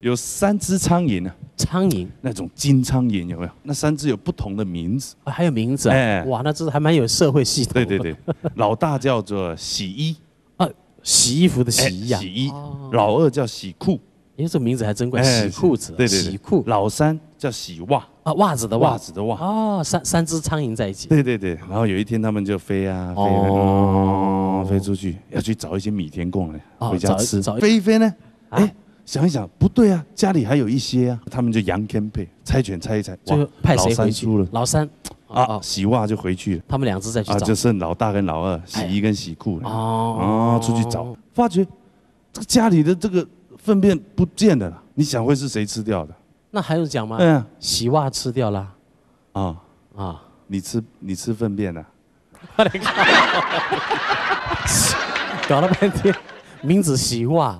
有三只苍蝇呢，苍蝇那种金苍蝇有没有？那三只有不同的名字啊，还有名字啊？哎，哇，那这还蛮有社会系统。对对对，老大叫做洗衣，啊，洗衣服的洗呀，洗衣。老二叫洗裤，哎，这名字还真怪，洗裤子。对对对，洗裤。老三叫洗袜，啊，袜子的袜，袜子的袜。哦，三三只苍蝇在一起。对对对，然后有一天他们就飞啊飞，哦，飞出去要去找一些米田共了，回家吃。飞一飞呢，哎。想一想，不对啊，家里还有一些啊，他们就羊天配猜拳猜一猜，最后派谁回去？了。老三，啊洗袜就回去了。他们两只再去找，就剩老大跟老二，洗衣跟洗裤了。哦啊，出去找，发觉这个家里的这个粪便不见了。你想会是谁吃掉的？那还用讲吗？嗯，洗袜吃掉了。啊啊，你吃你吃粪便呐？搞了半天，名字洗袜。